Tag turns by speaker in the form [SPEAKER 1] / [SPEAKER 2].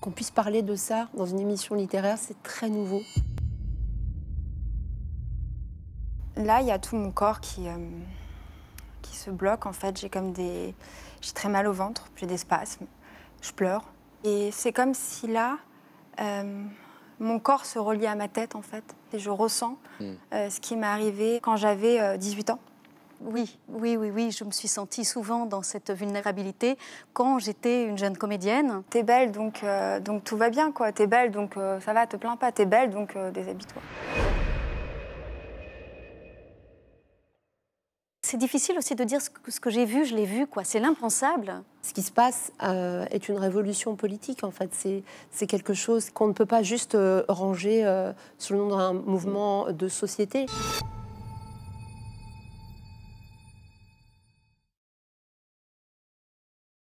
[SPEAKER 1] qu'on puisse parler de ça dans une émission littéraire, c'est très nouveau. Là, il y a
[SPEAKER 2] tout mon corps qui, euh, qui se bloque. En fait, j'ai comme des. très mal au ventre, j'ai des spasmes, je pleure. Et c'est comme si là, euh, mon corps se reliait à ma tête, en fait. Et je ressens hmm. euh, ce qui m'est arrivé quand j'avais
[SPEAKER 3] 18 ans oui, oui, oui, oui, je me suis sentie souvent dans cette vulnérabilité quand j'étais une jeune comédienne. T'es belle, donc, euh, donc tout va bien, quoi. T'es belle, donc euh, ça va, te plains pas. T'es belle, donc euh, des toi
[SPEAKER 4] C'est difficile aussi de dire ce que, j'ai vu, je l'ai vu, quoi. C'est l'impensable. Ce
[SPEAKER 1] qui se passe est une révolution politique, en fait. C'est quelque chose qu'on ne peut pas juste ranger sous le nom d'un mouvement de société.